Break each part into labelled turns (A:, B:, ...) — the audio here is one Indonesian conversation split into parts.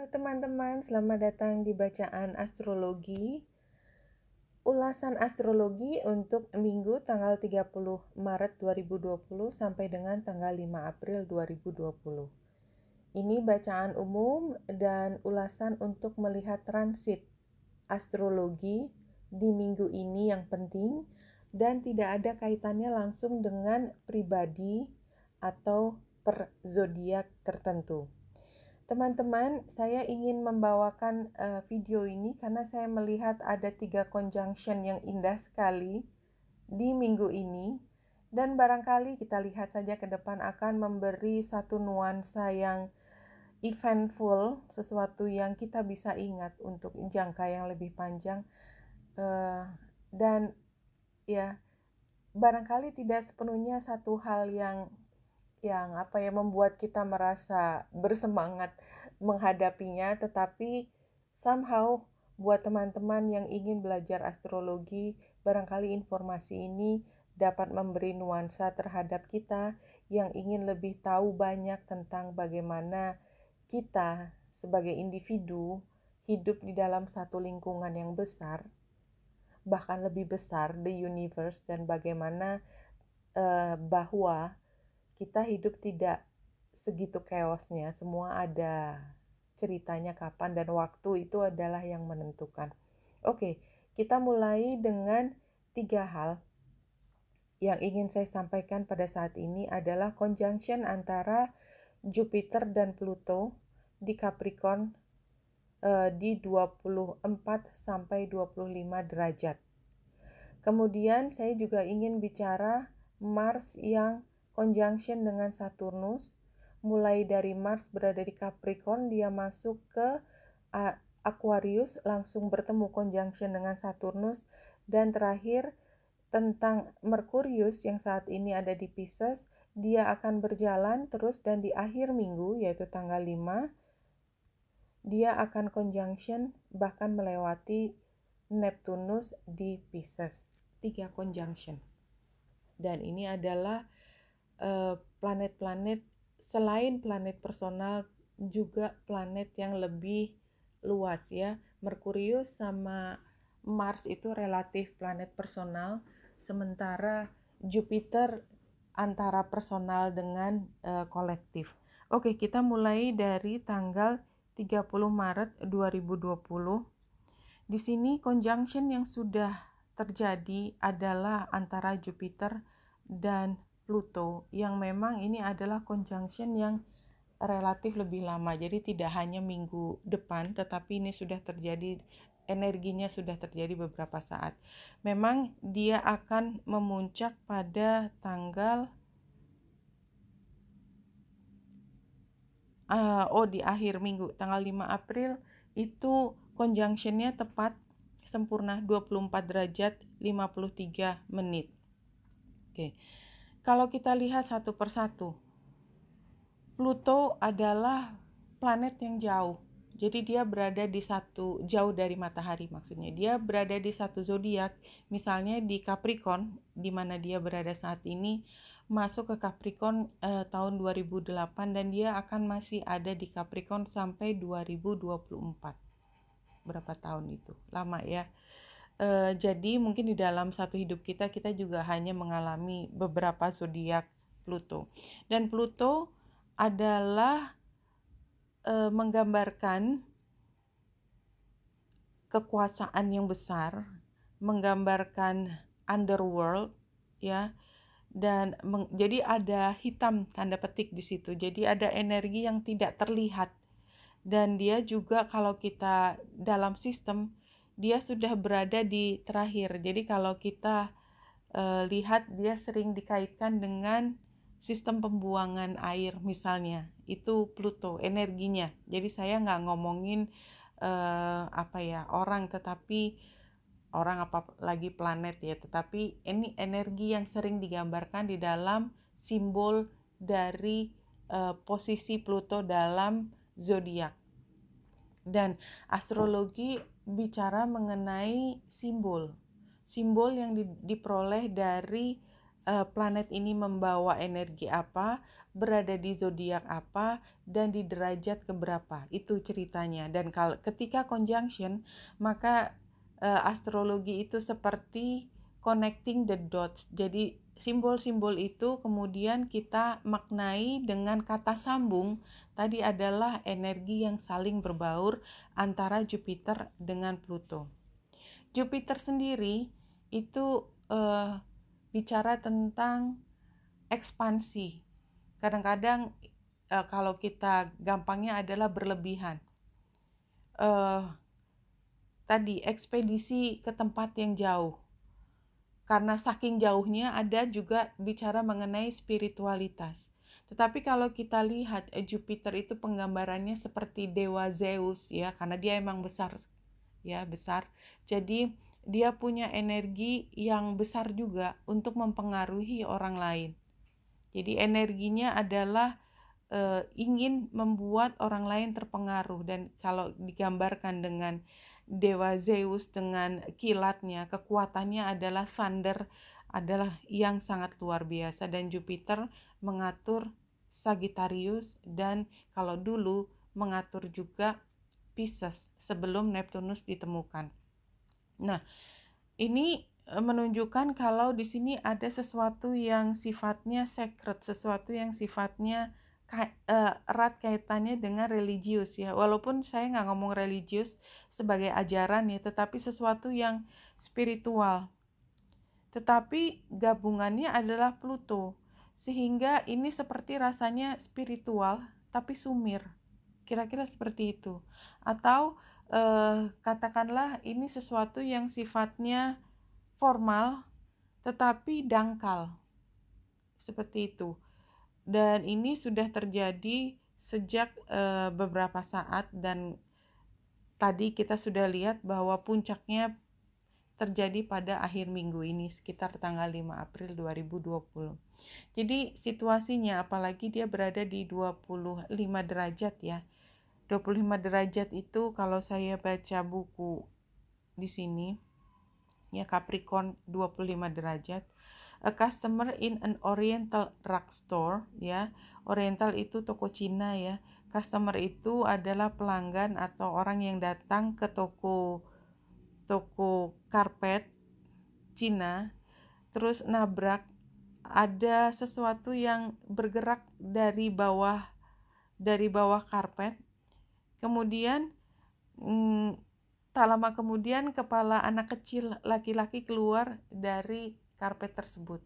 A: Halo teman-teman, selamat datang di bacaan astrologi. Ulasan astrologi untuk minggu tanggal 30 Maret 2020 sampai dengan tanggal 5 April 2020. Ini bacaan umum dan ulasan untuk melihat transit astrologi di minggu ini yang penting dan tidak ada kaitannya langsung dengan pribadi atau per zodiak tertentu. Teman-teman, saya ingin membawakan uh, video ini karena saya melihat ada tiga conjunction yang indah sekali di minggu ini. Dan barangkali kita lihat saja ke depan akan memberi satu nuansa yang eventful, sesuatu yang kita bisa ingat untuk jangka yang lebih panjang. Uh, dan ya, barangkali tidak sepenuhnya satu hal yang yang apa ya membuat kita merasa bersemangat menghadapinya tetapi somehow buat teman-teman yang ingin belajar astrologi barangkali informasi ini dapat memberi nuansa terhadap kita yang ingin lebih tahu banyak tentang bagaimana kita sebagai individu hidup di dalam satu lingkungan yang besar bahkan lebih besar the universe dan bagaimana uh, bahwa kita hidup tidak segitu keosnya, semua ada ceritanya kapan dan waktu itu adalah yang menentukan. Oke, kita mulai dengan tiga hal yang ingin saya sampaikan pada saat ini adalah conjunction antara Jupiter dan Pluto di Capricorn eh, di 24 sampai 25 derajat. Kemudian saya juga ingin bicara Mars yang conjunction dengan Saturnus. Mulai dari Mars berada di Capricorn, dia masuk ke Aquarius, langsung bertemu conjunction dengan Saturnus. Dan terakhir, tentang Merkurius yang saat ini ada di Pisces, dia akan berjalan terus dan di akhir minggu, yaitu tanggal 5, dia akan conjunction bahkan melewati Neptunus di Pisces. Tiga conjunction. Dan ini adalah Eh, planet-planet selain planet personal juga planet yang lebih luas ya. Merkurius sama Mars itu relatif planet personal, sementara Jupiter antara personal dengan uh, kolektif. Oke, kita mulai dari tanggal 30 Maret 2020. Di sini conjunction yang sudah terjadi adalah antara Jupiter dan Pluto yang memang ini adalah conjunction yang relatif lebih lama. Jadi tidak hanya minggu depan tetapi ini sudah terjadi energinya sudah terjadi beberapa saat. Memang dia akan memuncak pada tanggal uh, oh di akhir minggu tanggal 5 April itu conjunctionnya tepat sempurna 24 derajat 53 menit. Oke. Okay. Kalau kita lihat satu persatu, Pluto adalah planet yang jauh. Jadi dia berada di satu jauh dari matahari maksudnya. Dia berada di satu zodiak, misalnya di Capricorn di mana dia berada saat ini masuk ke Capricorn eh, tahun 2008 dan dia akan masih ada di Capricorn sampai 2024. Berapa tahun itu? Lama ya. Eh, jadi mungkin di dalam satu hidup kita kita juga hanya mengalami beberapa zodiak Pluto. Dan Pluto adalah e, menggambarkan kekuasaan yang besar, menggambarkan underworld ya. Dan meng, jadi ada hitam tanda petik di situ. Jadi ada energi yang tidak terlihat. Dan dia juga kalau kita dalam sistem dia sudah berada di terakhir. Jadi kalau kita uh, lihat dia sering dikaitkan dengan sistem pembuangan air misalnya itu Pluto energinya jadi saya nggak ngomongin eh, apa ya orang tetapi orang apa lagi planet ya tetapi ini energi yang sering digambarkan di dalam simbol dari eh, posisi Pluto dalam zodiak dan astrologi bicara mengenai simbol. Simbol yang di, diperoleh dari uh, planet ini membawa energi apa, berada di zodiak apa, dan di derajat keberapa. Itu ceritanya. Dan kalau ketika conjunction, maka uh, astrologi itu seperti connecting the dots. Jadi simbol-simbol itu kemudian kita maknai dengan kata sambung tadi adalah energi yang saling berbaur antara Jupiter dengan Pluto. Jupiter sendiri itu eh, bicara tentang ekspansi. Kadang-kadang eh, kalau kita gampangnya adalah berlebihan. Eh, tadi ekspedisi ke tempat yang jauh karena saking jauhnya ada juga bicara mengenai spiritualitas. Tetapi kalau kita lihat eh, Jupiter itu penggambarannya seperti dewa Zeus ya karena dia emang besar ya besar. Jadi dia punya energi yang besar juga untuk mempengaruhi orang lain. Jadi energinya adalah e, ingin membuat orang lain terpengaruh dan kalau digambarkan dengan dewa Zeus dengan kilatnya, kekuatannya adalah thunder adalah yang sangat luar biasa dan Jupiter mengatur Sagittarius dan kalau dulu mengatur juga Pisces sebelum Neptunus ditemukan. Nah, ini e, menunjukkan kalau di sini ada sesuatu yang sifatnya secret sesuatu yang sifatnya Eh, erat kaitannya dengan religius ya walaupun saya nggak ngomong religius sebagai ajaran ya tetapi sesuatu yang spiritual tetapi gabungannya adalah Pluto sehingga ini seperti rasanya spiritual tapi sumir kira-kira seperti itu atau eh, katakanlah ini sesuatu yang sifatnya formal tetapi dangkal seperti itu dan ini sudah terjadi sejak e, beberapa saat dan tadi kita sudah lihat bahwa puncaknya terjadi pada akhir minggu ini sekitar tanggal 5 April 2020. Jadi situasinya apalagi dia berada di 25 derajat ya. 25 derajat itu kalau saya baca buku di sini ya Capricorn 25 derajat a customer in an oriental rug store ya oriental itu toko Cina ya customer itu adalah pelanggan atau orang yang datang ke toko toko karpet Cina terus nabrak ada sesuatu yang bergerak dari bawah dari bawah karpet kemudian hmm, tak lama kemudian kepala anak kecil laki-laki keluar dari karpet tersebut.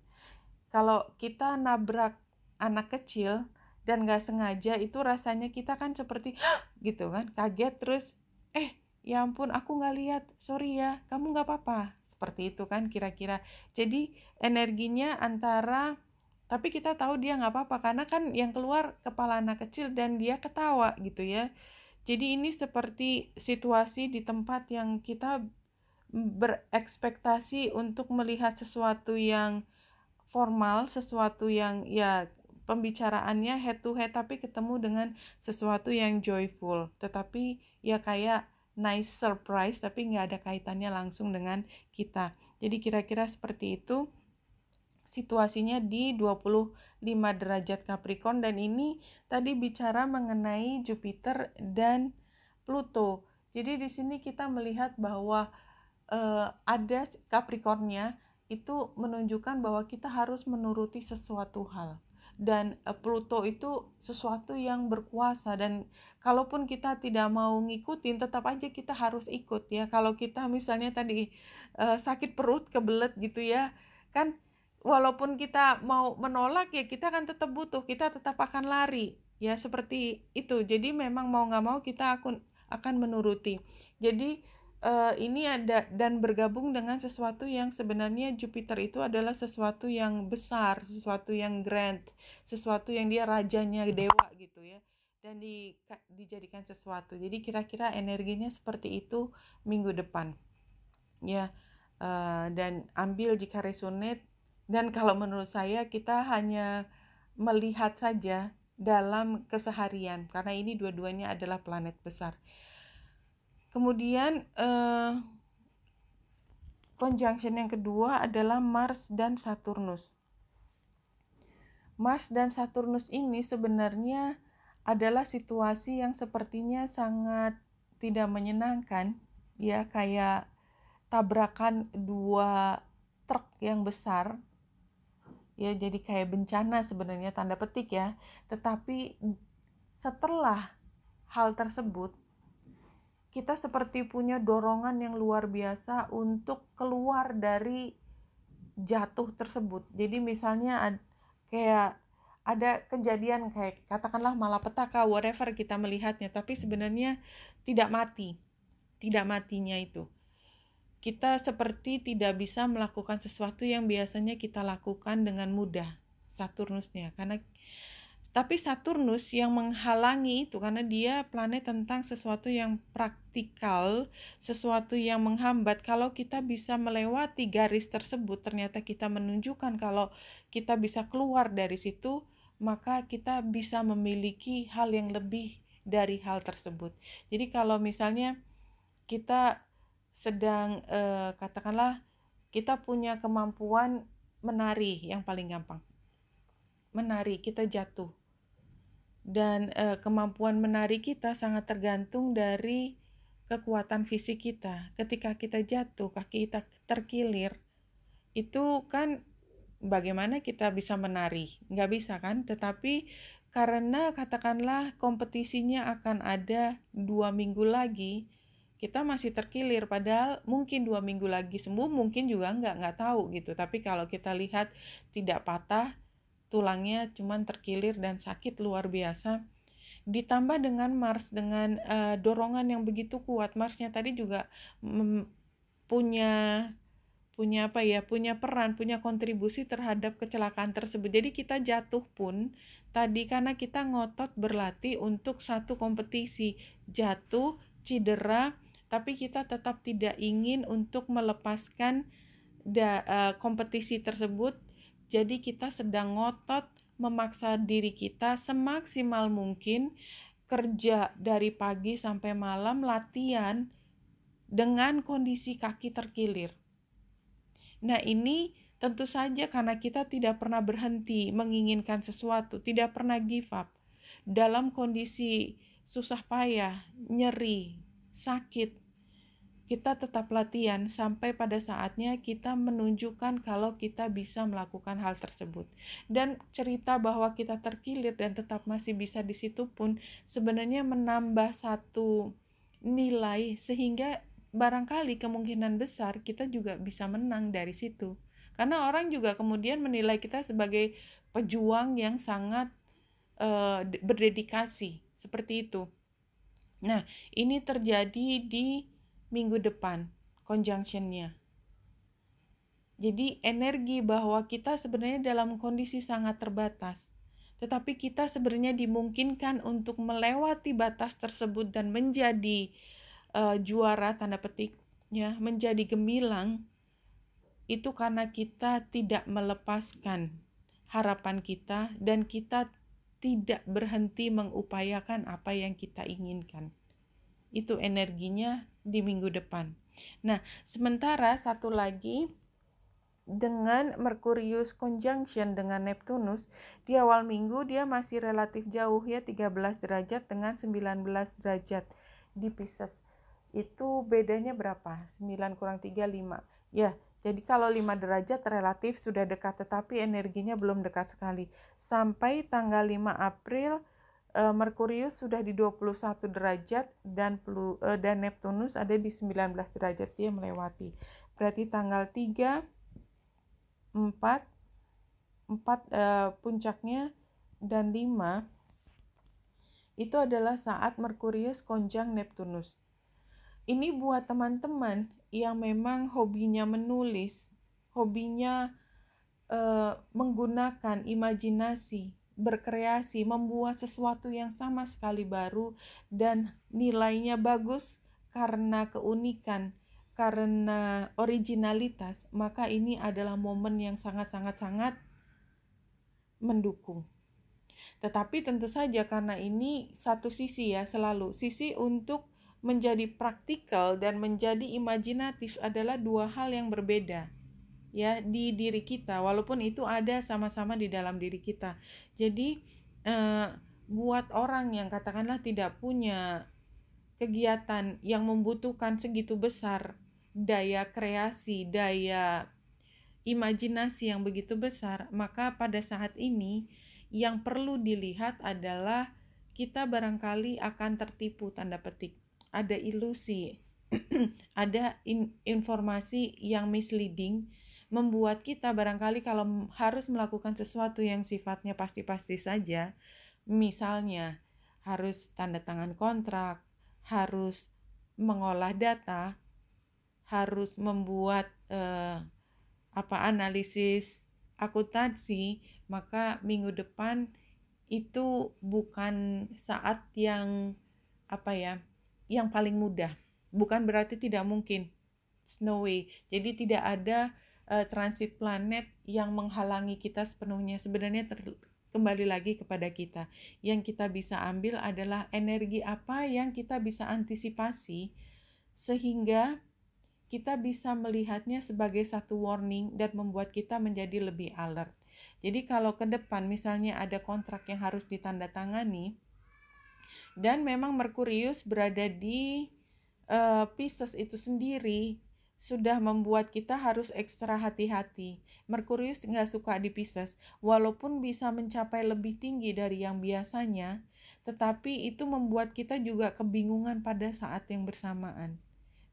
A: Kalau kita nabrak anak kecil dan nggak sengaja itu rasanya kita kan seperti gitu kan kaget terus eh ya ampun aku nggak lihat sorry ya kamu nggak apa-apa seperti itu kan kira-kira jadi energinya antara tapi kita tahu dia nggak apa-apa karena kan yang keluar kepala anak kecil dan dia ketawa gitu ya jadi ini seperti situasi di tempat yang kita berekspektasi untuk melihat sesuatu yang formal, sesuatu yang ya pembicaraannya head to head tapi ketemu dengan sesuatu yang joyful tetapi ya kayak nice surprise tapi nggak ada kaitannya langsung dengan kita jadi kira-kira seperti itu situasinya di 25 derajat Capricorn dan ini tadi bicara mengenai Jupiter dan Pluto jadi di sini kita melihat bahwa uh, ada Capricornnya itu menunjukkan bahwa kita harus menuruti sesuatu hal dan uh, Pluto itu sesuatu yang berkuasa dan kalaupun kita tidak mau ngikutin tetap aja kita harus ikut ya kalau kita misalnya tadi uh, sakit perut kebelet gitu ya kan walaupun kita mau menolak ya kita akan tetap butuh kita tetap akan lari ya seperti itu jadi memang mau nggak mau kita akan akan menuruti jadi uh, ini ada dan bergabung dengan sesuatu yang sebenarnya Jupiter itu adalah sesuatu yang besar, sesuatu yang grand, sesuatu yang dia rajanya dewa gitu ya dan di, dijadikan sesuatu. Jadi kira-kira energinya seperti itu minggu depan. Ya. Uh, dan ambil jika resonate dan kalau menurut saya kita hanya melihat saja dalam keseharian karena ini dua-duanya adalah planet besar kemudian eh, conjunction yang kedua adalah Mars dan Saturnus Mars dan Saturnus ini sebenarnya adalah situasi yang sepertinya sangat tidak menyenangkan ya kayak tabrakan dua truk yang besar ya jadi kayak bencana sebenarnya tanda petik ya tetapi setelah hal tersebut kita seperti punya dorongan yang luar biasa untuk keluar dari jatuh tersebut. Jadi misalnya ad, kayak ada kejadian kayak katakanlah malapetaka whatever kita melihatnya tapi sebenarnya tidak mati. Tidak matinya itu. Kita seperti tidak bisa melakukan sesuatu yang biasanya kita lakukan dengan mudah Saturnusnya karena tapi Saturnus yang menghalangi itu karena dia planet tentang sesuatu yang praktikal, sesuatu yang menghambat. Kalau kita bisa melewati garis tersebut, ternyata kita menunjukkan kalau kita bisa keluar dari situ, maka kita bisa memiliki hal yang lebih dari hal tersebut. Jadi kalau misalnya kita sedang eh, katakanlah kita punya kemampuan menari yang paling gampang. Menari, kita jatuh dan e, kemampuan menari kita sangat tergantung dari kekuatan fisik kita. Ketika kita jatuh, kaki kita terkilir, itu kan bagaimana kita bisa menari? Nggak bisa kan? Tetapi karena katakanlah kompetisinya akan ada dua minggu lagi, kita masih terkilir padahal mungkin dua minggu lagi sembuh mungkin juga nggak nggak tahu gitu tapi kalau kita lihat tidak patah tulangnya cuman terkilir dan sakit luar biasa ditambah dengan Mars dengan uh, dorongan yang begitu kuat Marsnya tadi juga punya punya apa ya punya peran punya kontribusi terhadap kecelakaan tersebut jadi kita jatuh pun tadi karena kita ngotot berlatih untuk satu kompetisi jatuh cedera tapi kita tetap tidak ingin untuk melepaskan da, uh, kompetisi tersebut jadi kita sedang ngotot memaksa diri kita semaksimal mungkin kerja dari pagi sampai malam latihan dengan kondisi kaki terkilir. Nah, ini tentu saja karena kita tidak pernah berhenti menginginkan sesuatu, tidak pernah give up dalam kondisi susah payah, nyeri, sakit, kita tetap latihan sampai pada saatnya kita menunjukkan kalau kita bisa melakukan hal tersebut. Dan cerita bahwa kita terkilir dan tetap masih bisa di situ pun sebenarnya menambah satu nilai sehingga barangkali kemungkinan besar kita juga bisa menang dari situ. Karena orang juga kemudian menilai kita sebagai pejuang yang sangat uh, berdedikasi seperti itu. Nah, ini terjadi di minggu depan conjunctionnya. Jadi energi bahwa kita sebenarnya dalam kondisi sangat terbatas, tetapi kita sebenarnya dimungkinkan untuk melewati batas tersebut dan menjadi uh, juara tanda petiknya, menjadi gemilang itu karena kita tidak melepaskan harapan kita dan kita tidak berhenti mengupayakan apa yang kita inginkan. Itu energinya di minggu depan. Nah, sementara satu lagi dengan Merkurius conjunction dengan Neptunus di awal minggu dia masih relatif jauh ya 13 derajat dengan 19 derajat di Pisces. Itu bedanya berapa? 9 kurang 3 5. Ya, jadi kalau 5 derajat relatif sudah dekat tetapi energinya belum dekat sekali. Sampai tanggal 5 April Eh, Merkurius sudah di 21 derajat dan pelu, eh, dan Neptunus ada di 19 derajat dia melewati. Berarti tanggal 3 4 4 uh, puncaknya dan 5 itu adalah saat Merkurius konjang Neptunus. Ini buat teman-teman yang memang hobinya menulis, hobinya uh, menggunakan imajinasi berkreasi, membuat sesuatu yang sama sekali baru dan nilainya bagus karena keunikan, karena originalitas, maka ini adalah momen yang sangat-sangat-sangat mendukung. Tetapi tentu saja karena ini satu sisi ya selalu, sisi untuk menjadi praktikal dan menjadi imajinatif adalah dua hal yang berbeda ya di diri kita walaupun itu ada sama-sama di dalam diri kita jadi eh, buat orang yang katakanlah tidak punya kegiatan yang membutuhkan segitu besar daya kreasi daya imajinasi yang begitu besar maka pada saat ini yang perlu dilihat adalah kita barangkali akan tertipu tanda petik ada ilusi ada in informasi yang misleading membuat kita barangkali kalau harus melakukan sesuatu yang sifatnya pasti-pasti saja, misalnya harus tanda tangan kontrak, harus mengolah data, harus membuat eh, apa analisis akuntansi, maka minggu depan itu bukan saat yang apa ya, yang paling mudah. Bukan berarti tidak mungkin. snowy. Jadi tidak ada uh, transit planet yang menghalangi kita sepenuhnya sebenarnya ter kembali lagi kepada kita. Yang kita bisa ambil adalah energi apa yang kita bisa antisipasi sehingga kita bisa melihatnya sebagai satu warning dan membuat kita menjadi lebih alert. Jadi kalau ke depan misalnya ada kontrak yang harus ditandatangani dan memang Merkurius berada di uh, Pisces itu sendiri sudah membuat kita harus ekstra hati-hati. Merkurius nggak suka di Pisces, walaupun bisa mencapai lebih tinggi dari yang biasanya, tetapi itu membuat kita juga kebingungan pada saat yang bersamaan.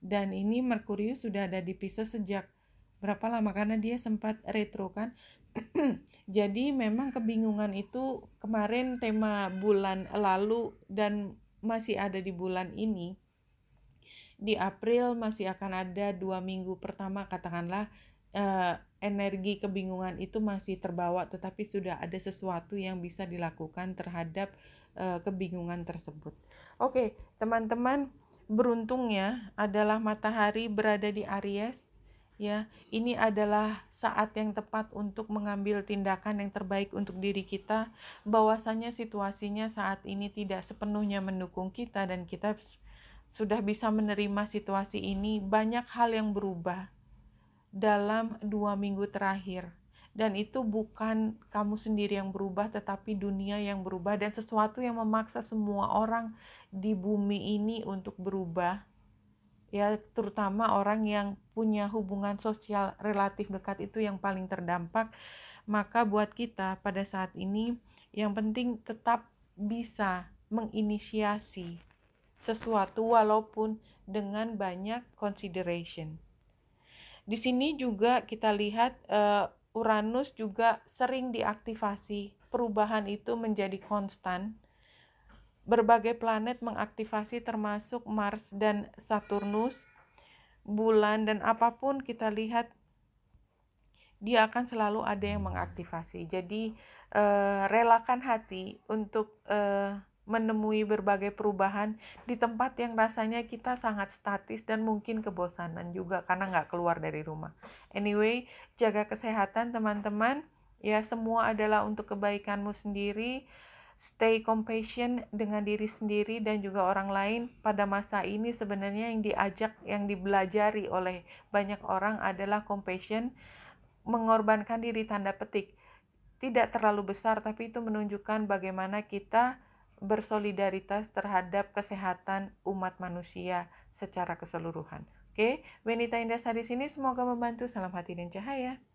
A: Dan ini Merkurius sudah ada di Pisces sejak berapa lama karena dia sempat retro kan. Jadi memang kebingungan itu kemarin tema bulan lalu dan masih ada di bulan ini di April masih akan ada dua minggu pertama katakanlah eh, energi kebingungan itu masih terbawa tetapi sudah ada sesuatu yang bisa dilakukan terhadap eh, kebingungan tersebut. Oke, teman-teman, beruntungnya adalah matahari berada di Aries ya. Ini adalah saat yang tepat untuk mengambil tindakan yang terbaik untuk diri kita bahwasanya situasinya saat ini tidak sepenuhnya mendukung kita dan kita sudah bisa menerima situasi ini, banyak hal yang berubah dalam dua minggu terakhir. Dan itu bukan kamu sendiri yang berubah, tetapi dunia yang berubah, dan sesuatu yang memaksa semua orang di bumi ini untuk berubah. Ya, terutama orang yang punya hubungan sosial relatif dekat itu yang paling terdampak. Maka, buat kita pada saat ini, yang penting tetap bisa menginisiasi sesuatu walaupun dengan banyak consideration. Di sini juga kita lihat uh, Uranus juga sering diaktifasi. Perubahan itu menjadi konstan. Berbagai planet mengaktifasi termasuk Mars dan Saturnus, bulan dan apapun kita lihat dia akan selalu ada yang mengaktifasi. Jadi uh, relakan hati untuk uh, menemui berbagai perubahan di tempat yang rasanya kita sangat statis dan mungkin kebosanan juga karena nggak keluar dari rumah. Anyway, jaga kesehatan teman-teman. Ya, semua adalah untuk kebaikanmu sendiri. Stay compassion dengan diri sendiri dan juga orang lain. Pada masa ini sebenarnya yang diajak, yang dibelajari oleh banyak orang adalah compassion, mengorbankan diri tanda petik. Tidak terlalu besar, tapi itu menunjukkan bagaimana kita bersolidaritas terhadap kesehatan umat manusia secara keseluruhan. Oke, Indah di sini semoga membantu. Salam hati dan cahaya.